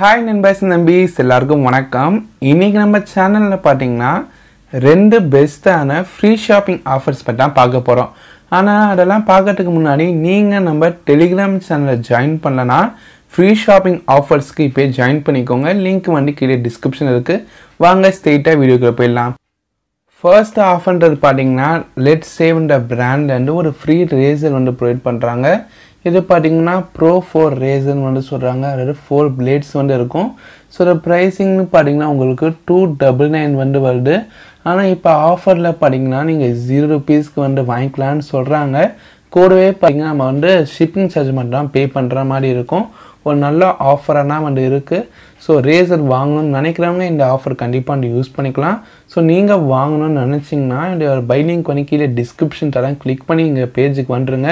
hi நண்பர்ஸ் நம்பிஸ் எல்லாருக்கும் வணக்கம் இன்றைக்கி நம்ம சேனலில் பார்த்தீங்கன்னா ரெண்டு பெஸ்ட்டான ஃப்ரீ ஷாப்பிங் ஆஃபர்ஸ் பற்றி தான் பார்க்க போகிறோம் ஆனால் அதெல்லாம் பார்க்கறதுக்கு முன்னாடி நீங்கள் நம்ம டெலிகிராம் சேனலில் ஜாயின் பண்ணலன்னா ஃப்ரீ ஷாப்பிங் ஆஃபர்ஸ்க்கு இப்போ ஜாயின் பண்ணிக்கோங்க லிங்க் வந்து கீழே டிஸ்கிரிப்ஷன் இருக்குது வாங்க ஸ்ட்ரெயிட்டாக வீடியோக்குள்ள போயிடலாம் ஃபர்ஸ்ட் ஆஃபர்ன்றது பார்த்தீங்கன்னா லெட் சேவ்ன்ற பிராண்ட்லேருந்து ஒரு ஃப்ரீ ரேசர் வந்து ப்ரொவைட் பண்ணுறாங்க இது பார்த்தீங்கன்னா ப்ரோ ஃபோர் ரேசன் வந்து சொல்கிறாங்க அதாவது ஃபோர் பிளேட்ஸ் வந்து இருக்கும் ஸோ இந்த ப்ரைஸிங்னு பார்த்தீங்கன்னா உங்களுக்கு டூ டபுள் நைன் வந்து வருது ஆனால் இப்போ ஆஃபரில் பார்த்தீங்கன்னா நீங்கள் ஜீரோ ருபீஸ்க்கு வந்து வாங்கிக்கலான்னு சொல்கிறாங்க கூடவே பார்த்தீங்கன்னா நம்ம வந்து ஷிப்பிங் சார்ஜ் மட்டும் தான் பே பண்ணுற மாதிரி இருக்கும் ஒரு நல்ல ஆஃபரானா வந்து இருக்குது ஸோ ரேசர் வாங்கணும்னு நினைக்கிறவங்க இந்த ஆஃபர் கண்டிப்பாக வந்து யூஸ் பண்ணிக்கலாம் ஸோ நீங்கள் வாங்கணும்னு நினச்சிங்கன்னா இந்த பை லிங்க் வந்து கீழே டிஸ்கிரிப்ஷன் தரேன் கிளிக் பண்ணி எங்கள் பேஜுக்கு வந்துருங்க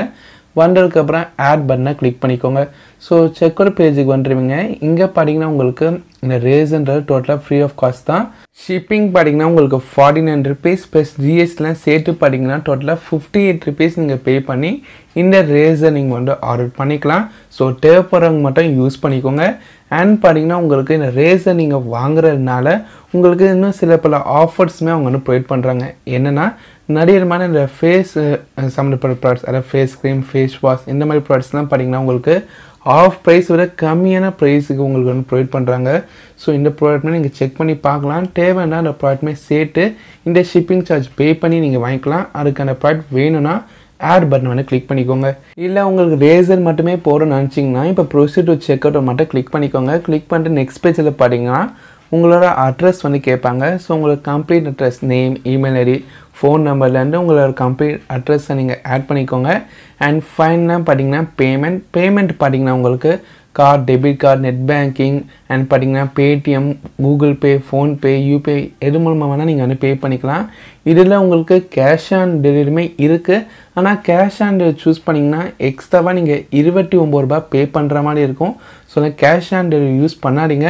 வந்ததுக்கப்புறம் ஆட் பண்ணை கிளிக் பண்ணிக்கோங்க ஸோ செக்கர் பேஜுக்கு வந்துடுவீங்க இங்கே பார்த்தீங்கன்னா உங்களுக்கு இந்த ரேசன்றது டோட்டலாக ஃப்ரீ ஆஃப் காஸ்ட் தான் ஷிப்பிங் பார்த்தீங்கன்னா உங்களுக்கு ஃபார்ட்டி நைன் ருபீஸ் ப்ளஸ் ஜிஎஸ்டிலாம் சேர்த்து பார்த்தீங்கன்னா டோட்டலாக ஃபிஃப்டி எயிட் ருபீஸ் நீங்கள் பே பண்ணி இந்த ரேசன் நீங்கள் வந்து ஆர்டர் பண்ணிக்கலாம் ஸோ தேவைப்படுறவங்க மட்டும் யூஸ் பண்ணிக்கோங்க அண்ட் பார்த்தீங்கன்னா உங்களுக்கு இந்த ரேசர் நீங்கள் வாங்குறதுனால உங்களுக்கு இன்னும் சில பல ஆஃபர்ஸுமே அவங்க வந்து ப்ரொவைட் பண்ணுறாங்க என்னென்னா நிறைய விதமான இந்த ஃபேஸ் சம்மந்தப்பட்ட ப்ராடக்ட்ஸ் அதாவது ஃபேஸ் க்ரீம் ஃபேஸ் வாஷ் இந்த மாதிரி ப்ராடக்ட்ஸ்லாம் பார்த்தீங்கன்னா உங்களுக்கு ஆஃப் ப்ரைஸ் விட கம்மியான ப்ரைஸுக்கு உங்களுக்கு வந்து ப்ரொவைட் பண்ணுறாங்க ஸோ இந்த ப்ராடக்ட்மே நீங்கள் செக் பண்ணி பார்க்கலாம் தேவைன்னா அந்த ப்ராடக்ட்மே சேர்த்து இந்த ஷிப்பிங் சார்ஜ் பே பண்ணி நீங்கள் வாங்கிக்கலாம் அதுக்கு அந்த ப்ராடக்ட் வேணும்னா ஆட் பட்டன் வந்து கிளிக் பண்ணிக்கோங்க இல்லை உங்களுக்கு ரேசர் மட்டுமே போகிற நினச்சிங்கன்னா இப்போ ப்ரொசீட் டு செக் அவுட் மட்டும் கிளிக் பண்ணிக்கோங்க கிளிக் பண்ணிட்டு நெக்ஸ்ட் பேஜில் பார்த்தீங்கன்னா உங்களோட அட்ரஸ் வந்து கேட்பாங்க ஸோ உங்களுக்கு complete address name email ID phone நம்பர்லேருந்து உங்களோட கம்ப்ளீட் அட்ரஸை நீங்கள் ஆட் பண்ணிக்கோங்க அண்ட் ஃபைனாக பார்த்தீங்கன்னா பேமெண்ட் பேமெண்ட் பார்த்தீங்கன்னா உங்களுக்கு card debit card net banking and பார்த்தீங்கன்னா Paytm Google Pay PhonePe UPI எது மூலமாக வேணால் நீங்கள் வந்து பே பண்ணிக்கலாம் இதில் உங்களுக்கு கேஷ் ஆன் டெலிவரியுமே இருக்குது ஆனால் கேஷ் ஆன் டெலிவரி சூஸ் பண்ணிங்கன்னா எக்ஸ்ட்ராவாக நீங்கள் இருபத்தி ஒம்பது ரூபா பே பண்ணுற மாதிரி இருக்கும் so cash on delivery use பண்ணாதீங்க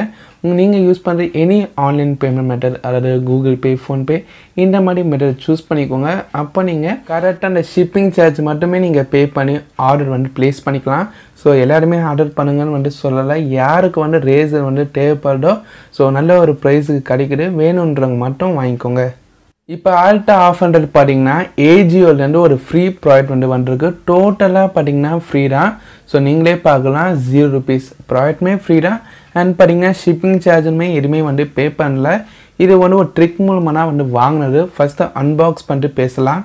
நீங்கள் யூஸ் பண்ணுற எனி ஆன்லைன் பேமெண்ட் மெத்தட் அதாவது கூகுள் பே ஃபோன்பே இந்த மாதிரி மெத்தட் சூஸ் பண்ணிக்கோங்க அப்போ நீங்கள் கரெக்டாக அந்த ஷிப்பிங் சார்ஜ் மட்டுமே நீங்கள் பே பண்ணி ஆர்டர் வந்து ப்ளேஸ் பண்ணிக்கலாம் ஸோ எல்லாருமே ஆர்டர் பண்ணுங்கன்னு வந்து சொல்லலை யாருக்கு வந்து ரேசர் வந்து தேவைப்படுதோ ஸோ நல்ல ஒரு ப்ரைஸுக்கு கிடைக்கிது வேணுன்றவங்க மட்டும் வாங்கிக்கோங்க இப்போ ஆல்ட்டா ஆஃப் ஹண்ட்ரட் பார்த்தீங்கன்னா ஏஜியோலேருந்து ஒரு ஃப்ரீ ப்ராடக்ட் வந்து வந்திருக்கு டோட்டலாக பார்த்தீங்கன்னா ஃப்ரீ தான் ஸோ நீங்களே பார்க்கலாம் ஜீரோ ருபீஸ் ப்ராடக்ட்மே ஃப்ரீ தான் அண்ட் பார்த்தீங்கன்னா ஷிப்பிங் சார்ஜுமே எதுவுமே வந்து பே பண்ணல இது வந்து ஒரு ட்ரிக் மூலமாக தான் வந்து வாங்கினது ஃபஸ்ட்டு அன்பாக்ஸ் பண்ணிட்டு பேசலாம்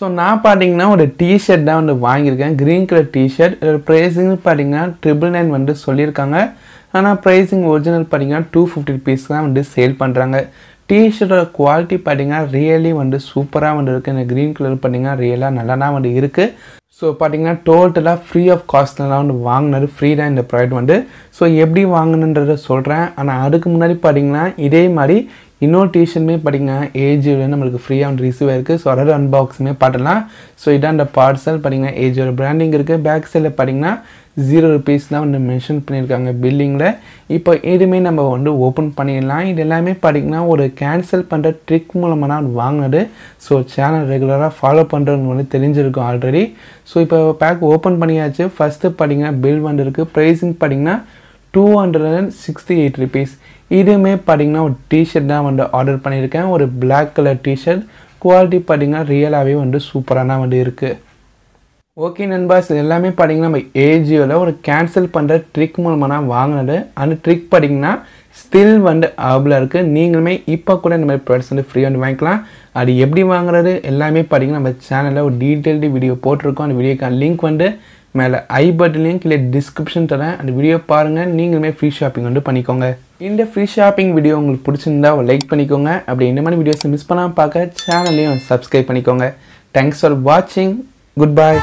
ஸோ நான் பார்த்தீங்கன்னா ஒரு டிஷர்ட் தான் வந்து வாங்கியிருக்கேன் க்ரீன் கலர் டிஷர்ட் இதோட ப்ரைஸுன்னு பார்த்தீங்கன்னா ட்ரிபிள் நைன் வந்து சொல்லியிருக்காங்க ஆனால் ப்ரைஸிங் ஒரிஜினல் பார்த்தீங்கன்னா டூ ஃபிஃப்டி ருபீஸ் தான் வந்து சேல் பண்ணுறாங்க டிஷர்ட்டோட குவாலிட்டி பார்த்தீங்கன்னா ரியலி வந்து சூப்பராக வந்து இருக்குது இந்த க்ரீன் கலர் பார்த்தீங்கன்னா ரியலாக நல்லா தான் வந்து இருக்குது ஸோ பார்த்தீங்கன்னா டோட்டலாக ஃப்ரீ ஆஃப் காஸ்ட்லாம் வந்து வாங்கினது ஃப்ரீ தான் இந்த ப்ராடக்ட் வந்து ஸோ எப்படி வாங்கணுன்றத சொல்கிறேன் ஆனால் அதுக்கு முன்னாடி பார்த்தீங்கன்னா இதே மாதிரி இன்னொரு பார்த்தீங்கன்னா ஏஜ் ஏஜியோட நம்மளுக்கு ஃப்ரீயாக வந்து ரிசீவ் ஆயிருக்கு ஸோ அதோட அன்பாக்ஸுமே பாட்டலாம் ஸோ இதான் இந்த பார்சல் பார்த்தீங்கன்னா ஏஜியோட பிராண்டிங் இருக்குது பேக் சைடில் பார்த்தீங்கன்னா ஜீரோ ருபீஸ் தான் வந்து மென்ஷன் பண்ணியிருக்காங்க பில்லிங்கில் இப்போ எதுவுமே நம்ம வந்து ஓப்பன் பண்ணிடலாம் இது எல்லாமே பார்த்திங்கன்னா ஒரு கேன்சல் பண்ணுற ட்ரிக் மூலமாக நான் வாங்கினது ஸோ சேனல் ரெகுலராக ஃபாலோ பண்ணுறவங்க வந்து தெரிஞ்சிருக்கும் ஆல்ரெடி ஸோ இப்போ பேக் ஓப்பன் பண்ணியாச்சு ஃபஸ்ட்டு பார்த்திங்கன்னா பில் வந்துருக்கு ப்ரைஸிங் பார்த்திங்கன்னா two hundred and sixty eight rupees இதுவுமே பார்த்திங்கன்னா ஒரு டிஷர்ட் தான் வந்து ஆர்டர் பண்ணியிருக்கேன் ஒரு பிளாக் கலர் டிஷர்ட் குவாலிட்டி பார்த்திங்கன்னா ரியலாகவே வந்து சூப்பராக தான் வந்து இருக்குது ஓகே நண்பர்ஸ் எல்லாமே பார்த்தீங்கன்னா நம்ம ஏஜியோவில் ஒரு கேன்சல் பண்ணுற ட்ரிக் மூலமாக நான் வாங்கினது அந்த ட்ரிக் பார்த்தீங்கன்னா ஸ்டில் வந்து அவபிளாக இருக்குது நீங்களுமே இப்போ கூட இந்த மாதிரி ப்ராடக்ட்ஸ் வந்து ஃப்ரீ வந்து வாங்கிக்கலாம் அது எப்படி வாங்குறது எல்லாமே பார்த்தீங்கன்னா நம்ம சேனலில் ஒரு டீட்டெயில்டு வீடியோ போட்டிருக்கோம் அந்த வீடியோக்கான லிங்க் வந்து மேலே ஐ பட்டன்லையும் கீழே டிஸ்கிரிப்ஷன் தரேன் அந்த வீடியோ பாருங்கள் நீங்களுமே ஃப்ரீ ஷாப்பிங் வந்து பண்ணிக்கோங்க இந்த ஃப்ரீ ஷாப்பிங் வீடியோ உங்களுக்கு பிடிச்சிருந்தா லைக் பண்ணிக்கோங்க அப்படி இந்த மாதிரி வீடியோஸ் மிஸ் பண்ணாமல் பார்க்க சேனல்லையும் சப்ஸ்கிரைப் பண்ணிக்கோங்க தேங்க்ஸ் ஃபார் வாட்சிங் குட் பாய்